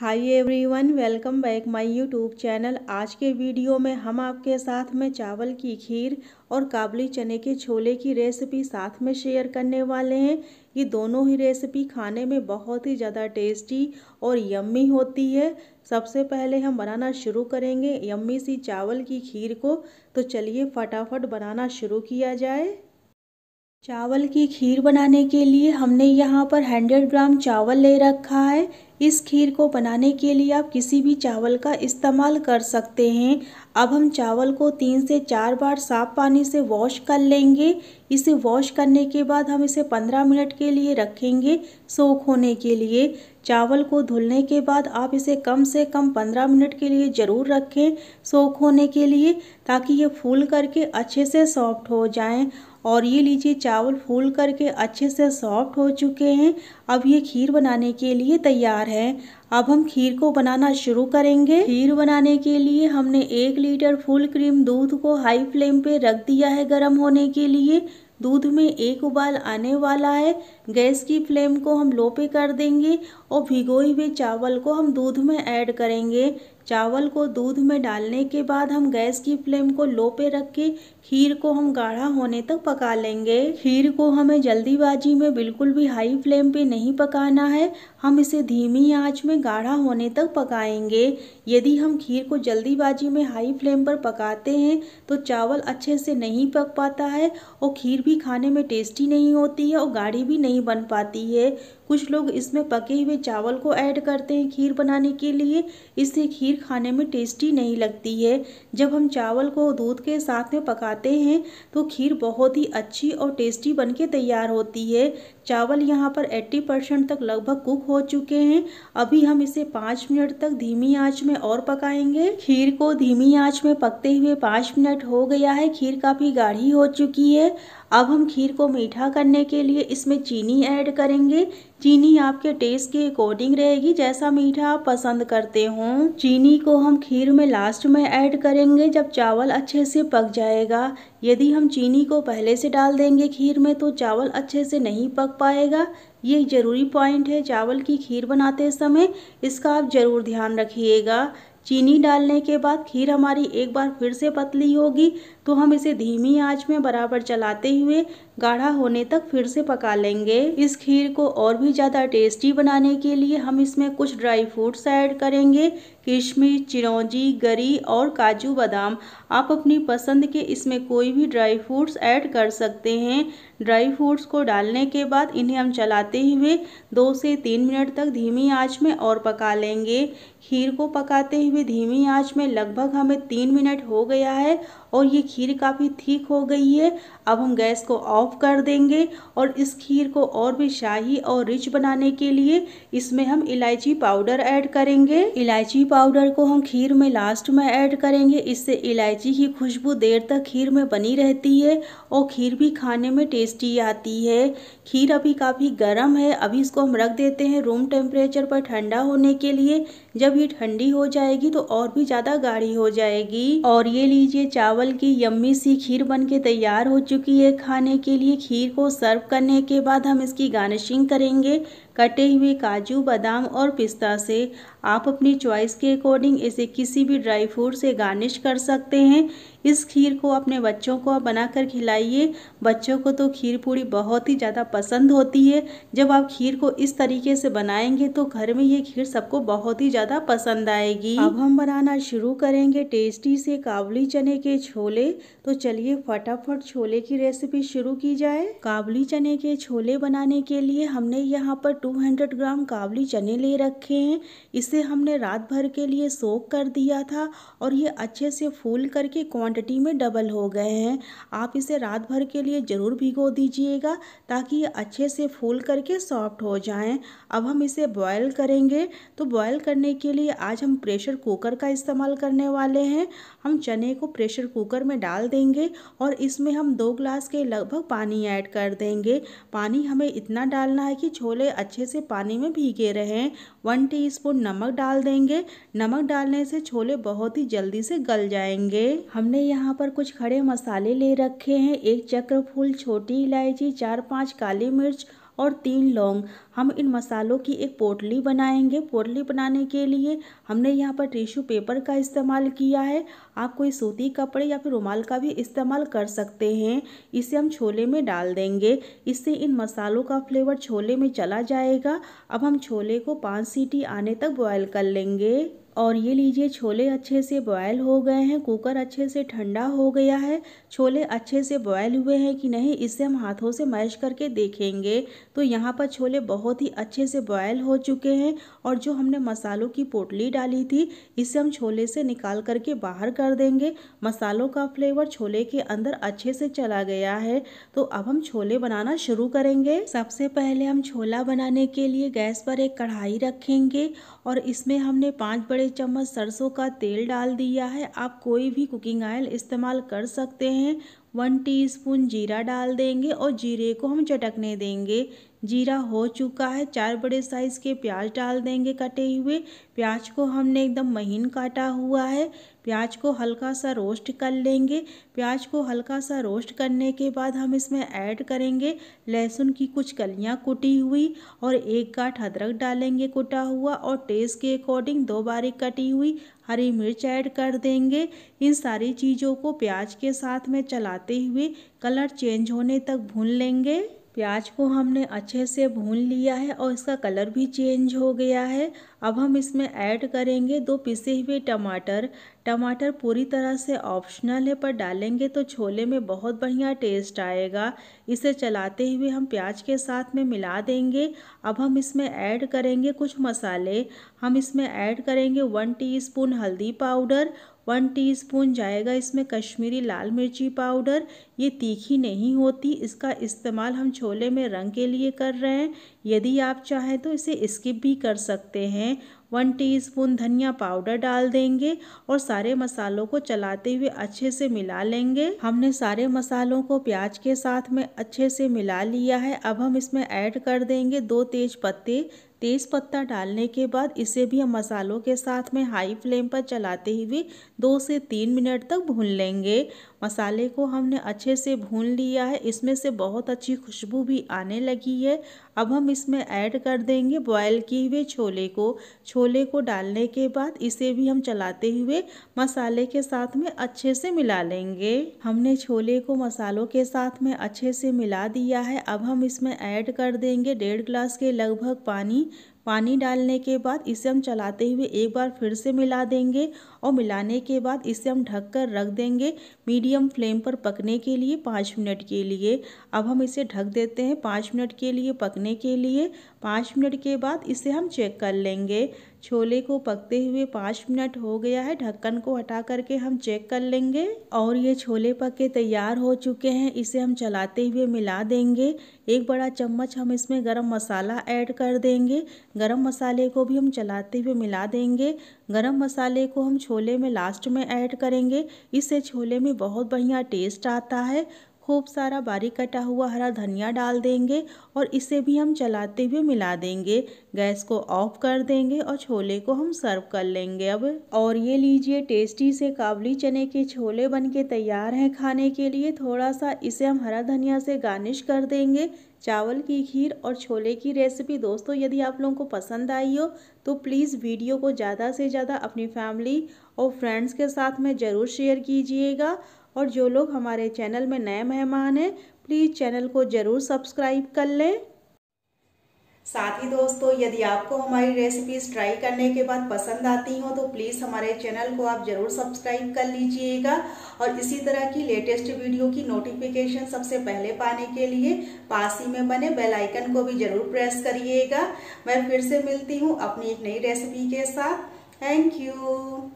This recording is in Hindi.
hi everyone welcome back my YouTube channel आज के वीडियो में हम आपके साथ में चावल की खीर और काबली चने के छोले की रेसिपी साथ में शेयर करने वाले हैं ये दोनों ही रेसिपी खाने में बहुत ही ज़्यादा टेस्टी और यम्मी होती है सबसे पहले हम बनाना शुरू करेंगे यम्मी सी चावल की खीर को तो चलिए फटाफट बनाना शुरू किया जाए चावल की खीर बनाने के लिए हमने यहाँ पर हंड्रेड ग्राम चावल ले रखा है इस खीर को बनाने के लिए आप किसी भी चावल का इस्तेमाल कर सकते हैं अब हम चावल को तीन से चार बार साफ पानी से वॉश कर लेंगे इसे वॉश करने के बाद हम इसे पंद्रह मिनट के लिए रखेंगे सोख होने के लिए चावल को धुलने के बाद आप इसे कम से कम पंद्रह मिनट के लिए ज़रूर रखें सोख होने के लिए ताकि ये फूल करके अच्छे से सॉफ्ट हो जाएं और ये लीजिए चावल फूल करके अच्छे से सॉफ्ट हो चुके हैं अब ये खीर बनाने के लिए तैयार है अब हम खीर को बनाना शुरू करेंगे खीर बनाने के लिए हमने एक लीटर फुल क्रीम दूध को हाई फ्लेम पे रख दिया है गर्म होने के लिए दूध में एक उबाल आने वाला है गैस की फ्लेम को हम लो पे कर देंगे और भिगोए हुए चावल को हम दूध में ऐड करेंगे चावल को दूध में डालने के बाद हम गैस की फ्लेम को लो पे रख के खीर को हम गाढ़ा होने तक पका लेंगे खीर को हमें जल्दीबाजी में बिल्कुल भी हाई फ्लेम पे नहीं पकाना है हम इसे धीमी आंच में गाढ़ा होने तक पकाएंगे यदि हम खीर को जल्दीबाजी में हाई फ्लेम पर पकाते हैं तो चावल अच्छे से नहीं पक पाता है और खीर भी खाने में टेस्टी नहीं होती है और गाढ़ी भी नहीं बन पाती है कुछ लोग इसमें पके हुए चावल को ऐड करते हैं खीर बनाने के लिए इससे खीर खाने में टेस्टी नहीं लगती है जब हम चावल को दूध के साथ में पका खाते हैं तो खीर बहुत ही अच्छी और टेस्टी बन के तैयार होती है चावल यहाँ पर 80 परसेंट तक लगभग कुक हो चुके हैं अभी हम इसे पाँच मिनट तक धीमी आंच में और पकाएंगे खीर को धीमी आंच में पकते हुए पाँच मिनट हो गया है खीर काफ़ी गाढ़ी हो चुकी है अब हम खीर को मीठा करने के लिए इसमें चीनी ऐड करेंगे चीनी आपके टेस्ट के अकॉर्डिंग रहेगी जैसा मीठा आप पसंद करते हो चीनी को हम खीर में लास्ट में ऐड करेंगे जब चावल अच्छे से पक जाएगा यदि हम चीनी को पहले से डाल देंगे खीर में तो चावल अच्छे से नहीं पक पाएगा ये ज़रूरी पॉइंट है चावल की खीर बनाते समय इसका आप ज़रूर ध्यान रखिएगा चीनी डालने के बाद खीर हमारी एक बार फिर से पतली होगी तो हम इसे धीमी आंच में बराबर चलाते हुए गाढ़ा होने तक फिर से पका लेंगे इस खीर को और भी ज़्यादा टेस्टी बनाने के लिए हम इसमें कुछ ड्राई फ्रूट्स ऐड करेंगे किशमिश चिरौंजी गरी और काजू बादाम आप अपनी पसंद के इसमें कोई भी ड्राई फ्रूट्स ऐड कर सकते हैं ड्राई फ्रूट्स को डालने के बाद इन्हें हम चलाते हुए दो से तीन मिनट तक धीमी आंच में और पका लेंगे खीर को पकाते हुए धीमी आंच में लगभग हमें तीन मिनट हो गया है और ये खीर काफ़ी ठीक हो गई है अब हम गैस को ऑफ कर देंगे और इस खीर को और भी शाही और रिच बनाने के लिए इसमें हम इलायची पाउडर ऐड करेंगे इलायची पाउडर को हम खीर में लास्ट में ऐड करेंगे इससे इलायची की खुशबू देर तक खीर में बनी रहती है और खीर भी खाने में टेस्टी आती है खीर अभी काफ़ी गर्म है अभी इसको हम रख देते हैं रूम टेम्परेचर पर ठंडा होने के लिए जब ये ठंडी हो जाएगी तो और भी ज़्यादा गाढ़ी हो जाएगी और ये लीजिए चावल चावल की यम्मी सी खीर बनके तैयार हो चुकी है खाने के लिए खीर को सर्व करने के बाद हम इसकी गार्निशिंग करेंगे कटे हुए काजू बादाम और पिस्ता से आप अपनी चॉइस के अकॉर्डिंग इसे किसी भी ड्राई फ्रूट से गार्निश कर सकते हैं इस खीर को अपने बच्चों को बनाकर खिलाइए बच्चों को तो खीर पूड़ी बहुत ही ज़्यादा पसंद होती है जब आप खीर को इस तरीके से बनाएंगे तो घर में ये खीर सबको बहुत ही ज़्यादा पसंद आएगी अब हम बनाना शुरू करेंगे टेस्टी से काबुली चने के छोले तो चलिए फटाफट छोले की रेसिपी शुरू की जाए काबुली चने के छोले बनाने के लिए हमने यहाँ पर 200 ग्राम काबली चने ले रखे हैं इसे हमने रात भर के लिए सोक कर दिया था और ये अच्छे से फूल करके क्वांटिटी में डबल हो गए हैं आप इसे रात भर के लिए ज़रूर भिगो दीजिएगा ताकि ये अच्छे से फूल करके सॉफ्ट हो जाएं अब हम इसे बॉयल करेंगे तो बॉयल करने के लिए आज हम प्रेशर कुकर का इस्तेमाल करने वाले हैं हम चने को प्रेशर कुकर में डाल देंगे और इसमें हम दो ग्लास के लगभग पानी ऐड कर देंगे पानी हमें इतना डालना है कि छोले अच्छे अच्छे से पानी में भीगे रहें वन टीस्पून नमक डाल देंगे नमक डालने से छोले बहुत ही जल्दी से गल जाएंगे हमने यहाँ पर कुछ खड़े मसाले ले रखे हैं एक चक्र फूल छोटी इलायची चार पाँच काली मिर्च और तीन लौंग हम इन मसालों की एक पोटली बनाएंगे पोटली बनाने के लिए हमने यहाँ पर टिश्यू पेपर का इस्तेमाल किया है आप कोई सूती कपड़े या फिर रुमाल का भी इस्तेमाल कर सकते हैं इसे हम छोले में डाल देंगे इससे इन मसालों का फ्लेवर छोले में चला जाएगा अब हम छोले को पाँच सीटी आने तक बॉयल कर लेंगे और ये लीजिए छोले अच्छे से बॉयल हो गए हैं कुकर अच्छे से ठंडा हो गया है छोले अच्छे से बॉयल हुए हैं कि नहीं इसे हम हाथों से मैश करके देखेंगे तो यहाँ पर छोले बहुत ही अच्छे से बॉयल हो चुके हैं और जो हमने मसालों की पोटली डाली थी इसे हम छोले से निकाल करके बाहर कर कर देंगे मसालों का फ्लेवर छोले के अंदर अच्छे से चला गया है तो अब हम छोले बनाना शुरू करेंगे सबसे पहले हम छोला बनाने के लिए गैस पर एक कढ़ाई रखेंगे और इसमें हमने पाँच बड़े चम्मच सरसों का तेल डाल दिया है आप कोई भी कुकिंग ऑयल इस्तेमाल कर सकते हैं वन टीस्पून जीरा डाल देंगे और जीरे को हम चटकने देंगे जीरा हो चुका है चार बड़े साइज़ के प्याज डाल देंगे कटे हुए प्याज को हमने एकदम महीन काटा हुआ है प्याज को हल्का सा रोस्ट कर लेंगे प्याज को हल्का सा रोस्ट करने के बाद हम इसमें ऐड करेंगे लहसुन की कुछ कलियाँ कुटी हुई और एक गांठ अदरक डालेंगे कुटा हुआ और टेस्ट के अकॉर्डिंग दो बारीक कटी हुई हरी मिर्च ऐड कर देंगे इन सारी चीज़ों को प्याज के साथ में चलाते हुए कलर चेंज होने तक भून लेंगे प्याज को हमने अच्छे से भून लिया है और इसका कलर भी चेंज हो गया है अब हम इसमें ऐड करेंगे दो पिसे हुए टमाटर टमाटर पूरी तरह से ऑप्शनल है पर डालेंगे तो छोले में बहुत बढ़िया टेस्ट आएगा इसे चलाते हुए हम प्याज के साथ में मिला देंगे अब हम इसमें ऐड करेंगे कुछ मसाले हम इसमें ऐड करेंगे वन टीस्पून हल्दी पाउडर वन टीस्पून जाएगा इसमें कश्मीरी लाल मिर्ची पाउडर ये तीखी नहीं होती इसका इस्तेमाल हम छोले में रंग के लिए कर रहे हैं यदि आप चाहें तो इसे स्किप भी कर सकते हैं वन टीस्पून धनिया पाउडर डाल देंगे और सारे मसालों को चलाते हुए अच्छे से मिला लेंगे हमने सारे मसालों को प्याज के साथ में अच्छे से मिला लिया है अब हम इसमें ऐड कर देंगे दो तेज पत्ते तेज़ पत्ता डालने के बाद इसे भी हम मसालों के साथ में हाई फ्लेम पर चलाते हुए दो से तीन मिनट तक भून लेंगे मसाले को हमने अच्छे से भून लिया है इसमें से बहुत अच्छी खुशबू भी आने लगी है अब हम इसमें ऐड कर देंगे बॉयल किए हुए छोले को छोले को डालने के बाद इसे भी हम चलाते हुए मसाले के साथ में अच्छे से मिला लेंगे हमने छोले को मसालों के साथ में अच्छे से मिला दिया है अब हम इसमें ऐड कर देंगे डेढ़ ग्लास के लगभग पानी पानी डालने के बाद इसे हम चलाते हुए एक बार फिर से मिला देंगे और मिलाने के बाद इसे हम ढक कर रख देंगे मीडियम फ्लेम पर पकने के लिए पाँच मिनट के लिए अब हम इसे ढक देते हैं पाँच मिनट के लिए पकने के लिए पाँच मिनट के बाद इसे हम चेक कर लेंगे छोले को पकते हुए पाँच मिनट हो गया है ढक्कन को हटा करके हम चेक कर लेंगे और ये छोले पक तैयार हो चुके हैं इसे हम चलाते हुए मिला देंगे एक बड़ा चम्मच हम इसमें गरम मसाला ऐड कर देंगे गरम मसाले को भी हम चलाते हुए मिला देंगे गरम मसाले को हम छोले में लास्ट में ऐड करेंगे इससे छोले में बहुत बढ़िया टेस्ट आता है खूब सारा बारीक कटा हुआ हरा धनिया डाल देंगे और इसे भी हम चलाते हुए मिला देंगे गैस को ऑफ कर देंगे और छोले को हम सर्व कर लेंगे अब और ये लीजिए टेस्टी से काबली चने के छोले बन के तैयार हैं खाने के लिए थोड़ा सा इसे हम हरा धनिया से गार्निश कर देंगे चावल की खीर और छोले की रेसिपी दोस्तों यदि आप लोगों को पसंद आई हो तो प्लीज़ वीडियो को ज़्यादा से ज़्यादा अपनी फैमिली और फ्रेंड्स के साथ में ज़रूर शेयर कीजिएगा और जो लोग हमारे चैनल में नए मेहमान हैं प्लीज़ चैनल को ज़रूर सब्सक्राइब कर लें साथ ही दोस्तों यदि आपको हमारी रेसिपीज़ ट्राई करने के बाद पसंद आती हो तो प्लीज़ हमारे चैनल को आप ज़रूर सब्सक्राइब कर लीजिएगा और इसी तरह की लेटेस्ट वीडियो की नोटिफिकेशन सबसे पहले पाने के लिए पास ही में बने बेल आइकन को भी ज़रूर प्रेस करिएगा मैं फिर से मिलती हूँ अपनी एक नई रेसिपी के साथ थैंक यू